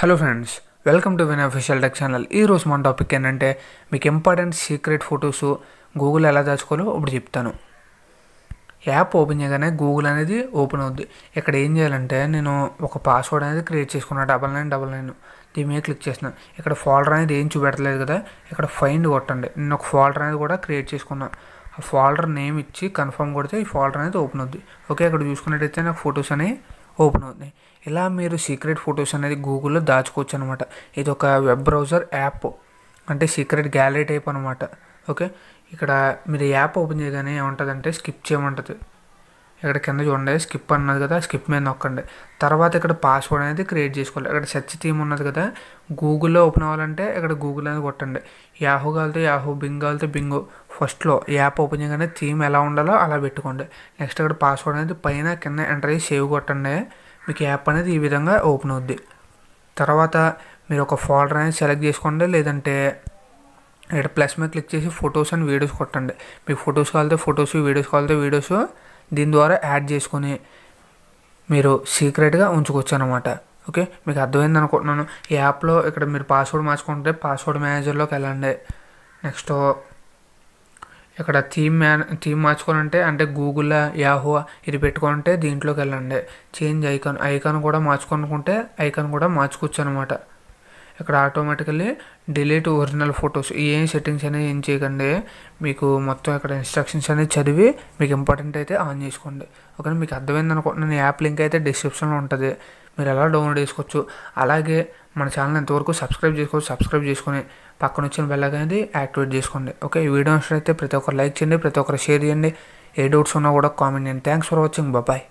hello friends welcome to win official tech channel ఈరోజు మన topic ఏంటంటే మీకు ఇంపార్టెంట్ సీక్రెట్ ఫొటోస్ గూగుల్ ఎలా దాచుకోవాలో ఇప్పుడు చెప్తాను యాప్ ఓపెన్ చేయగానే గూగుల్ అనేది ఓపెన్ అవుద్ది ఇక్కడ ఏం చేయాలంటే నేను ఒక పాస్వర్డ్ అనేది క్రియేట్ చేసుకున్నాను డబల్ నైన్ డబల్ నైన్ దీని మీద క్లిక్ చేస్తున్నాను ఇక్కడ ఫాల్డర్ అనేది ఏం చూపెట్టలేదు కదా ఇక్కడ ఫైండ్ కొట్టండి నేను ఒక ఫాల్డర్ అనేది కూడా క్రియేట్ చేసుకున్నాను ఆ ఫాల్డర్ నేమ్ ఇచ్చి కన్ఫర్మ్ కొడితే ఈ ఫాల్డర్ అనేది ఓపెన్ అవుద్ది ఓకే ఇక్కడ చూసుకున్నట్టయితే నాకు ఫొటోస్ అనేవి ఓపెన్ అవుతుంది ఇలా మీరు సీక్రెట్ ఫొటోస్ అనేది గూగుల్లో దాచుకోవచ్చు అనమాట ఇది ఒక వెబ్ బ్రౌజర్ యాప్ అంటే సీక్రెట్ గ్యాలరీ టైప్ అనమాట ఓకే ఇక్కడ మీరు యాప్ ఓపెన్ చేయగానే ఏమంటుందంటే స్కిప్ చేయమంటుంది ఇక్కడ కింద చూడండి స్కిప్ అన్నది కదా స్కిప్ మీద నొక్కండి తర్వాత ఇక్కడ పాస్వర్డ్ అనేది క్రియేట్ చేసుకోవాలి ఇక్కడ సెర్చ్ థీమ్ ఉన్నది కదా గూగుల్లో ఓపెన్ అవ్వాలంటే ఇక్కడ గూగుల్ అనేది కొట్టండి యాహూ కావాలితే యాహూ బింగ్ కావాలితే బింగో ఫస్ట్లో యాప్ ఓపెన్ చేయగానే థీమ్ ఎలా ఉండాలో అలా పెట్టుకోండి నెక్స్ట్ అక్కడ పాస్వర్డ్ అనేది పైన కింద ఎంటర్ అయ్యి సేవ్ కొట్టండి మీకు యాప్ అనేది ఈ విధంగా ఓపెన్ అవుద్ది తర్వాత మీరు ఒక ఫోల్డర్ అనేది సెలెక్ట్ చేసుకోండి లేదంటే ఇక్కడ ప్లస్ మీద క్లిక్ చేసి ఫొటోస్ అండ్ వీడియోస్ కొట్టండి మీకు ఫొటోస్ కావాలితే ఫొటోస్ వీడియోస్ కావాలితే వీడియోస్ దీని ద్వారా యాడ్ చేసుకొని మీరు సీక్రెట్గా ఉంచుకోవచ్చు అనమాట ఓకే మీకు అర్థమైంది అనుకుంటున్నాను ఈ యాప్లో ఇక్కడ మీరు పాస్వర్డ్ మార్చుకుంటే పాస్వర్డ్ మేనేజర్లోకి వెళ్ళండి నెక్స్ట్ ఇక్కడ థీమ్ మ్యాన్ థీమ్ మార్చుకోవాలంటే అంటే గూగుల్ యాహో ఇది పెట్టుకుంటే దీంట్లోకి వెళ్ళండి చేంజ్ ఐకాన్ ఐకాన్ కూడా మార్చుకోనుకుంటే ఐకాన్ కూడా మార్చుకోవచ్చు అనమాట ఇక్కడ ఆటోమేటికల్లీ డిలీట్ ఒరిజినల్ ఫొటోస్ ఏం సెట్టింగ్స్ అనేవి ఏం చేయకండి మీకు మొత్తం ఇక్కడ ఇన్స్ట్రక్షన్స్ అనేవి చదివి మీకు ఇంపార్టెంట్ అయితే ఆన్ చేసుకోండి ఓకే మీకు అర్థమైంది అనుకుంటున్నాను యాప్ లింక్ అయితే డిస్క్రిప్షన్లో ఉంటుంది మీరు ఎలా డౌన్లోడ్ చేసుకోవచ్చు అలాగే మన ఛానల్ ఎంతవరకు సబ్స్క్రైబ్ చేసుకో సబ్స్క్రైబ్ చేసుకొని పక్కన వచ్చిన బెల్ అనేది యాక్టివేట్ చేసుకోండి ఓకే ఈ వీడియో నచ్చినైతే ప్రతి ఒక్కరు లైక్ చేయండి ప్రతి ఒక్కరు షేర్ చేయండి ఏ డౌట్స్ ఉన్నా కూడా కామెంట్ చేయండి థ్యాంక్స్ ఫర్ వాచింగ్ బాయ్